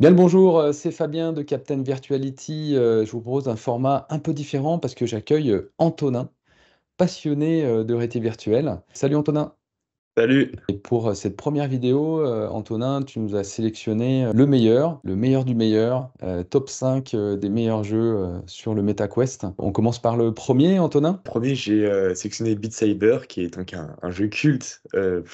Bien le bonjour, euh, c'est Fabien de Captain Virtuality. Euh, je vous propose un format un peu différent parce que j'accueille euh, Antonin, passionné de réalité virtuelle. Salut Antonin. Salut. Et pour euh, cette première vidéo, euh, Antonin, tu nous as sélectionné euh, le meilleur, le meilleur du meilleur, top 5 des meilleurs jeux sur le MetaQuest. On commence par le premier, Antonin. Premier, j'ai sélectionné Beat Saber, qui est un, jeu culte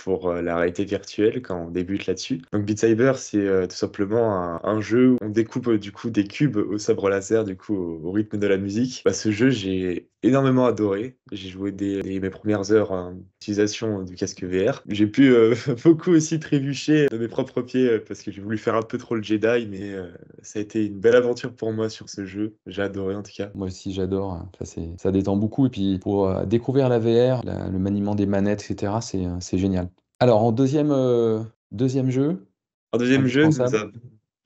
pour la réalité virtuelle quand on débute là-dessus. Donc Beat Saber, c'est tout simplement un, jeu où on découpe du coup des cubes au sabre laser, du coup au, rythme de la musique. Bah, ce jeu, j'ai énormément adoré. J'ai joué mes premières heures en utilisation du casque VR. J'ai pu euh, beaucoup aussi trébucher de mes propres pieds euh, parce que j'ai voulu faire un peu trop le Jedi, mais euh, ça a été une belle aventure pour moi sur ce jeu. J'ai adoré en tout cas. Moi aussi j'adore. Ça, ça détend beaucoup. Et puis pour découvrir la VR, le maniement des manettes, etc., c'est génial. Alors en deuxième, deuxième jeu. En deuxième jeu, ça.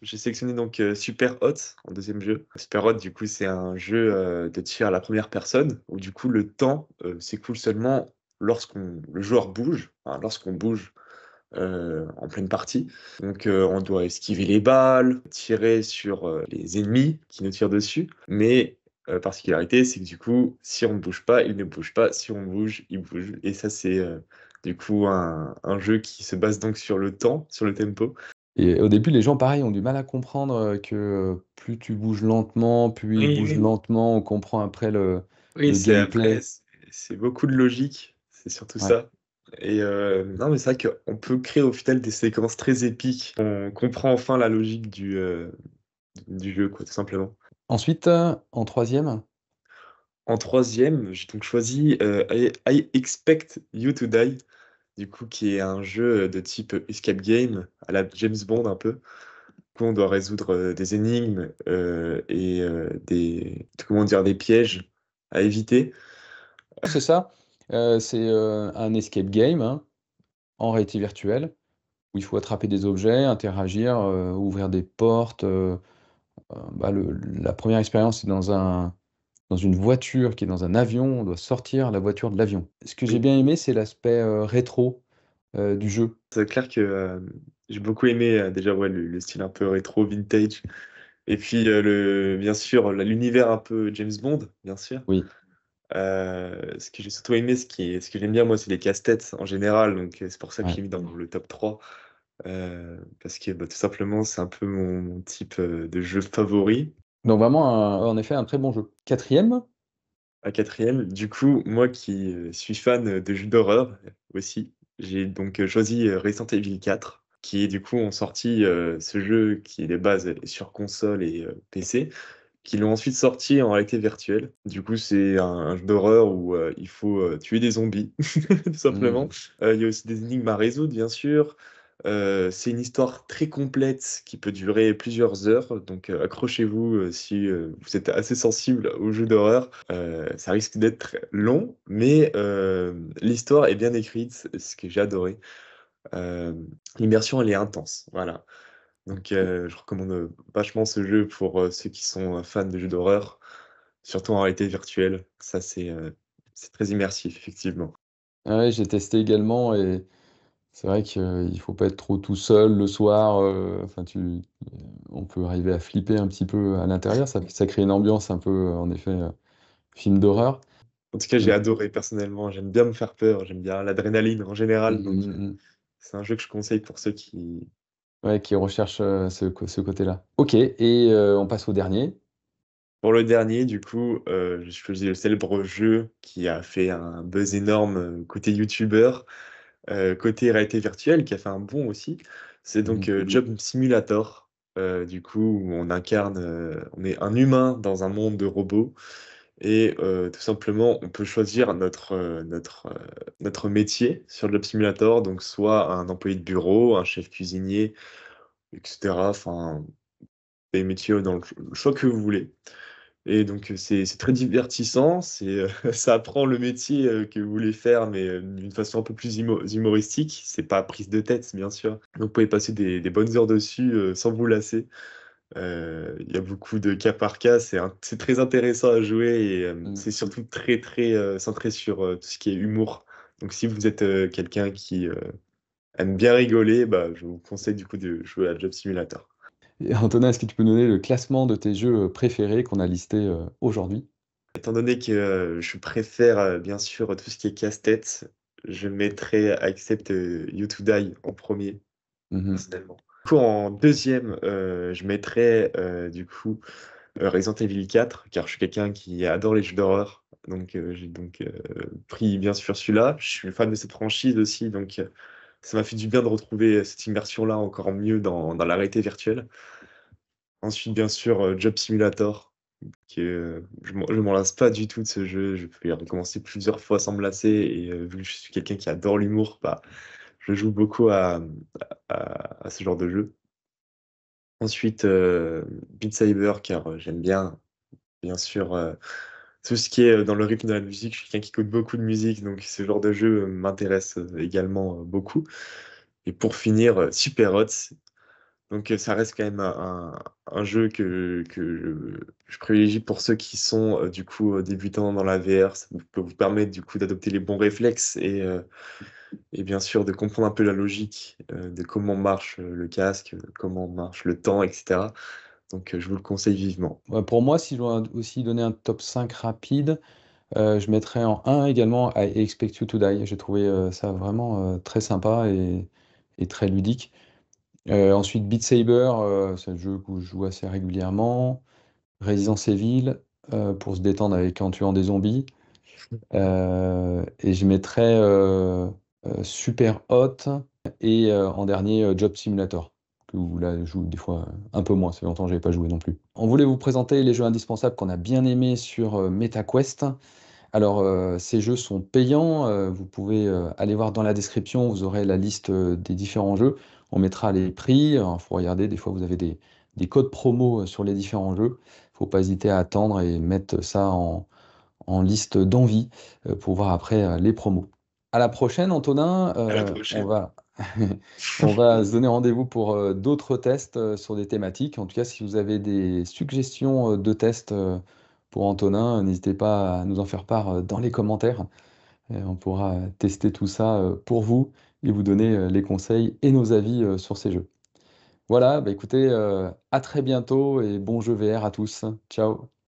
J'ai sélectionné donc euh, Super Hot en deuxième jeu. Super Hot, du coup, c'est un jeu euh, de tir à la première personne où du coup le temps euh, s'écoule seulement lorsqu'on le joueur bouge, lorsqu'on bouge en pleine partie. Donc on doit esquiver les balles, tirer sur les ennemis qui nous tirent dessus, mais euh, particularité, c'est que du coup, si on ne bouge pas, il ne bouge pas. Si on bouge, il bouge. Et ça, c'est du coup un, un, jeu qui se base donc sur le temps, sur le tempo. Et au début, les gens, pareil, ont du mal à comprendre que plus tu bouges lentement, plus ils bougent lentement, on comprend après le, Oui, c'est gameplay. c'est beaucoup de logique, c'est surtout ça. Et non, mais c'est vrai qu'on peut créer au final des séquences très épiques. On comprend enfin la logique du, du jeu, quoi, tout simplement. Ensuite, en troisième, En troisième, j'ai donc choisi I Expect You to Die du coup, qui est un jeu euh, de type euh, escape game, à la James Bond un peu, où on doit résoudre euh, des énigmes et des, comment dire, des pièges à éviter. C'est ça, c'est un escape game hein, en réalité virtuelle, où il faut attraper des objets, interagir, ouvrir des portes. Bah, la première expérience, c'est dans un, dans une voiture, qui est dans un avion, on doit sortir la voiture de l'avion. Ce que j'ai bien aimé, c'est l'aspect euh, rétro euh, du jeu. C'est clair que euh, j'ai beaucoup aimé déjà ouais, le, style un peu rétro, vintage. Et puis, le, bien sûr, l'univers un peu James Bond, bien sûr. Oui. ce que j'ai surtout aimé, ce, qui ce que j'aime bien moi, c'est les casse-têtes en général. Donc c'est pour ça que j'ai mis dans le top 3. parce que bah, tout simplement, c'est un peu mon, mon type de jeu favori. Donc vraiment, en effet, un très bon jeu. Quatrième À quatrième, du coup, moi qui euh, suis fan de jeux d'horreur aussi, j'ai donc euh, choisi euh, Resident Evil 4 qui du coup ont sorti ce jeu qui est de base sur console et PC, qui l'ont ensuite sorti en réalité virtuelle. Du coup, c'est un, jeu d'horreur où il faut tuer des zombies, tout simplement. Mmh. Il y a aussi des énigmes à résoudre, bien sûr. Euh, c'est une histoire très complète qui peut durer plusieurs heures, donc euh, accrochez-vous euh, si vous êtes assez sensible aux jeux d'horreur. ça risque d'être long, mais l'histoire est bien écrite, ce que j'ai adoré. L'immersion, elle est intense, voilà. Donc je recommande vachement ce jeu pour ceux qui sont fans de jeux d'horreur, surtout en réalité virtuelle. Ça, c'est très immersif, effectivement. Ah j'ai testé également et c'est vrai qu'il ne faut pas être trop tout seul le soir. Euh, enfin, tu, euh, on peut arriver à flipper un petit peu à l'intérieur. Ça, crée une ambiance un peu, euh, en effet, film d'horreur. En tout cas, j'ai adoré personnellement. J'aime bien me faire peur. J'aime bien l'adrénaline en général. Mmh, mmh, mmh. c'est un jeu que je conseille pour ceux qui. Ouais, qui recherchent ce, côté-là. Ok, et on passe au dernier. Pour le dernier, du coup, je choisis le célèbre jeu qui a fait un buzz énorme côté youtubeur. Euh, côté réalité virtuelle qui a fait un bon aussi. C'est donc mmh, euh, mmh. Job Simulator, euh, du coup, où on incarne, on est un humain dans un monde de robots. Et tout simplement, on peut choisir notre, notre, notre métier sur Job Simulator, donc soit un employé de bureau, un chef cuisinier, etc. Enfin, des métiers dans le choix que vous voulez. Et donc, euh, c'est très divertissant. C'est euh, ça apprend le métier euh, que vous voulez faire, mais d'une façon un peu plus humoristique. C'est pas prise de tête, bien sûr. Donc, vous pouvez passer des, bonnes heures dessus sans vous lasser. Il y a beaucoup de cas par cas, c'est très intéressant à jouer et mmh. c'est surtout très très centré sur tout ce qui est humour. Donc si vous êtes quelqu'un qui aime bien rigoler, bah, je vous conseille du coup de jouer à Job Simulator. Et Antonin, est-ce que tu peux donner le classement de tes jeux euh, préférés qu'on a listé euh, aujourd'hui Étant donné que euh, je préfère bien sûr tout ce qui est casse-tête, je mettrai Accept You to Die en premier, mmh personnellement. en deuxième, je mettrai du coup Resident Evil 4, car je suis quelqu'un qui adore les jeux d'horreur. Donc, j'ai donc pris bien sûr celui-là. Je suis fan de cette franchise aussi, donc ça m'a fait du bien de retrouver euh, cette immersion-là encore mieux dans, dans la réalité virtuelle. Ensuite, bien sûr, euh, Job Simulator, que euh, je ne m'en lasse pas du tout de ce jeu. Je peux y recommencer plusieurs fois sans me lasser. Et vu que je suis quelqu'un qui adore l'humour, bah, je joue beaucoup à, ce genre de jeu. Ensuite, Beat Saber, car j'aime bien, bien sûr, tout ce qui est euh, dans le rythme de la musique. Je suis quelqu'un qui écoute beaucoup de musique, donc ce genre de jeu euh, m'intéresse euh, également beaucoup. Et pour finir, Super Hot. Donc ça reste quand même un, jeu que, je, privilégie pour ceux qui sont du coup débutants dans la VR. Ça peut vous permettre du coup d'adopter les bons réflexes et, et bien sûr de comprendre un peu la logique de comment marche le casque, comment marche le temps, etc. Donc, euh, je vous le conseille vivement. Pour moi, si je dois aussi donner un top 5 rapide, euh, je mettrais en 1 également I Expect You to Die. J'ai trouvé euh, ça vraiment très sympa et, très ludique. ensuite, Beat Saber, c'est un jeu que je joue assez régulièrement. Resident Evil, pour se détendre avec en tuant des zombies. et je mettrais Super Hot et en dernier Job Simulator que vous la joue des fois un peu moins, c'est longtemps que je pas joué non plus. On voulait vous présenter les jeux indispensables qu'on a bien aimés sur euh, MetaQuest. Alors, euh, ces jeux sont payants. Euh, vous pouvez aller voir dans la description, vous aurez la liste des différents jeux. On mettra les prix. Il hein, faut regarder, des fois, vous avez des, codes promo sur les différents jeux. Il ne faut pas hésiter à attendre et mettre ça en, liste d'envie pour voir après les promos. À la prochaine, Antonin. À la prochaine. On on va se donner rendez-vous pour euh, d'autres tests euh, sur des thématiques. En tout cas, si vous avez des suggestions euh, de tests pour Antonin, n'hésitez pas à nous en faire part dans les commentaires. on pourra tester tout ça pour vous et vous donner les conseils et nos avis sur ces jeux. Voilà, bah, écoutez, à très bientôt et bon jeu VR à tous. Ciao